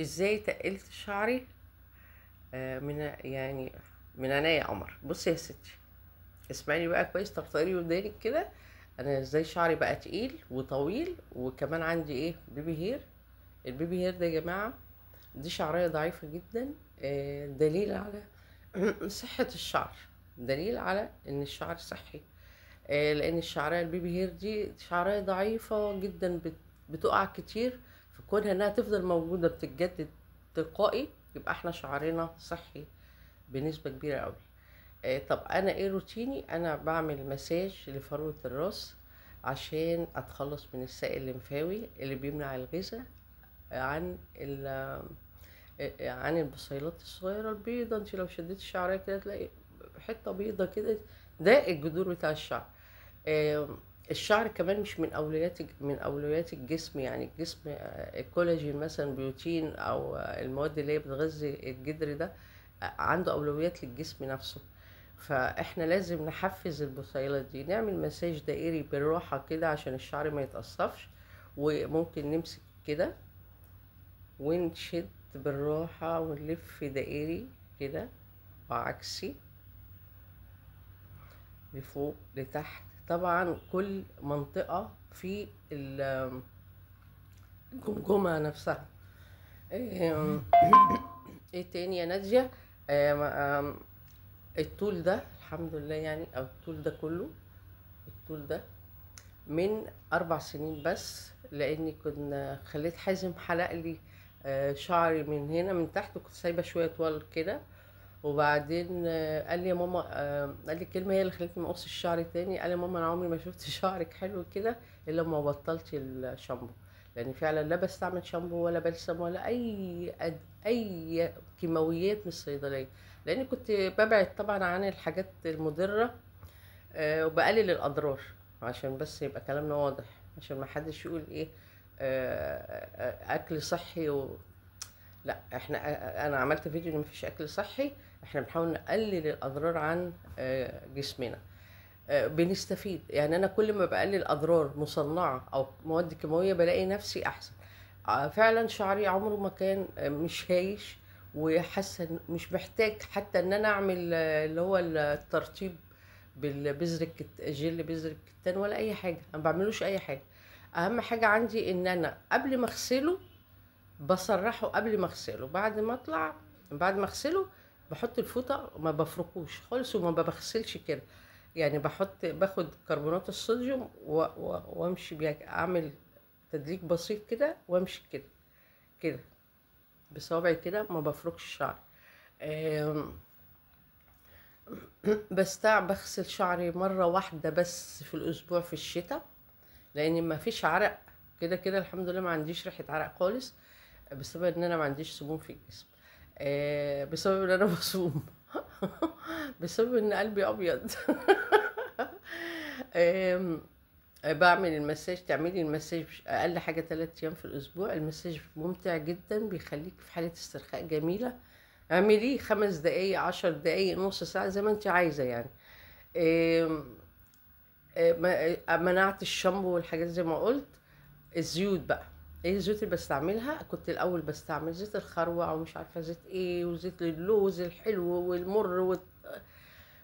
ازاي تقلت شعري آه، من يعني من عينيا قمر بصي يا ستي اسمعيني بقى كويس تختاري ودانك كده انا ازاي شعري بقى تقيل وطويل وكمان عندي ايه بيبي هير البيبي هير ده يا جماعه دي شعريه ضعيفه جدا آه، دليل على صحه الشعر دليل على ان الشعر صحي آه، لان الشعريه البيبي هير دي شعريه ضعيفه جدا بتقع كتير فكونها انها تفضل موجودة بتتجدد تلقائي يبقى احنا شعرنا صحي بنسبة كبيرة قوي آه طب انا ايه روتيني انا بعمل مساج لفروة الراس عشان اتخلص من السائل الليمفاوي اللي بيمنع الغذاء عن آه، عن البصيلات الصغيرة البيضة انت لو شديت الشعرية كده تلاقي حتة بيضة كده ده الجذور بتاع الشعر آه الشعر كمان مش من اولويات من اولويات الجسم يعني الجسم الكولاجين آه، مثلا بروتين او آه، المواد اللي هي بتغذي الجدر ده آه، عنده اولويات للجسم نفسه فاحنا لازم نحفز البصيلات دي نعمل مساج دائري بالراحه كده عشان الشعر ما يتقصفش وممكن نمسك كده ونشد بالراحه ونلف دائري كده وعكسي لفوق لتحت طبعا كل منطقة في الجمجمة نفسها ايه, إيه تاني يا نادية الطول ده الحمد لله يعني او الطول ده كله الطول ده من اربع سنين بس لاني كنا خليت حازم حلق لي آه، شعري من هنا من تحت وكنت سايبه شويه طوال كده وبعدين آه، قال لي يا ماما آه، قال لي الكلمه هي اللي خلتني ما اقص الشعر تاني قال لي يا ماما انا عمري ما شفت شعرك حلو كده الا لما بطلتي الشامبو لان فعلا لا بستعمل شامبو ولا بلسم ولا اي أد... اي كيماويات من الصيدليه لاني كنت ببعد طبعا عن الحاجات المضره آه، وبقلل الاضرار عشان بس يبقى كلامنا واضح عشان ما حدش يقول ايه اكل صحي لا احنا انا عملت فيديو ان مفيش اكل صحي احنا بنحاول نقلل الاضرار عن آه، جسمنا آه، بنستفيد يعني انا كل ما بقلل اضرار مصنعه او مواد كيماويه بلاقي نفسي احسن آه، فعلا شعري عمره ما كان مش هايش وحاسه مش محتاج حتى ان انا اعمل اللي هو الترطيب بالبذر جل بذر الكتان ولا اي حاجه انا ما بعملوش اي حاجه اهم حاجه عندي ان انا قبل ما اغسله بسرحه قبل ما اغسله بعد ما اطلع بعد ما اغسله بحط الفوطه ما بفركوش خالص وما بغسلش كده يعني بحط باخد كربونات الصوديوم وامشي بيها اعمل تدليك بسيط كده وامشي كده كده بصوابعي كده ما بفركش شعري بستع بغسل شعري مره واحده بس في الاسبوع في الشتاء لان ما فيش عرق كده كده الحمد لله ما عنديش ريحه عرق خالص بسبب ان انا ما عنديش سموم في الجسم آه، بسبب ان انا بصوم بسبب ان قلبي ابيض بعمل المساج تعملي المساج اقل حاجه ثلاثة ايام في الاسبوع المساج ممتع جدا بيخليك في حاله استرخاء جميله اعمليه خمس دقايق عشر دقايق نص ساعه زي ما انت عايزه يعني آه، آه، منعت الشامبو والحاجات زي ما قلت الزيوت بقى ايه الزيوت اللي بستعملها كنت الاول بستعمل زيت الخروع ومش عارفه زيت ايه وزيت اللوز الحلو والمر وال...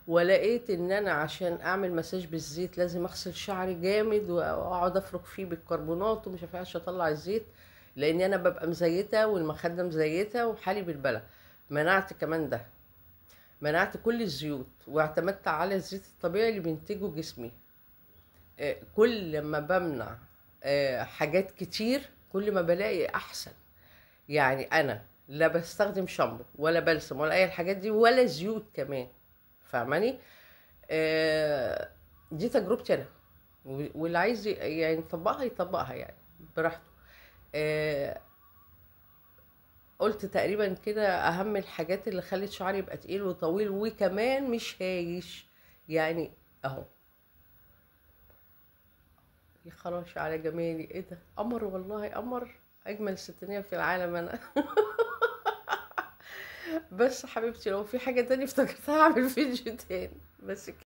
ولقيت ان انا عشان اعمل مساج بالزيت لازم اغسل شعري جامد واقعد افرك فيه بالكربونات ومش عارفه إيه اطلع الزيت لان انا ببقى مزيته والمخده مزيته وحالي بالبلا منعت كمان ده منعت كل الزيوت واعتمدت على الزيت الطبيعي اللي بينتجه جسمي آه، كل لما بمنع آه، حاجات كتير كل ما بلاقي احسن يعني انا لا بستخدم شامبو ولا بلسم ولا اي الحاجات دي ولا زيوت كمان فاهماني آه، دي تجربتي انا واللي عايز يعني يطبقها يطبقها يعني براحته آه، قلت تقريبا كده اهم الحاجات اللي خلت شعري يبقى تقيل وطويل وكمان مش هايش يعني اهو يا خراش على جمالي ايه ده قمر والله قمر اجمل ستانية في العالم انا بس حبيبتي لو في حاجه تاني افتكرتها هعمل فيديو تاني بس كده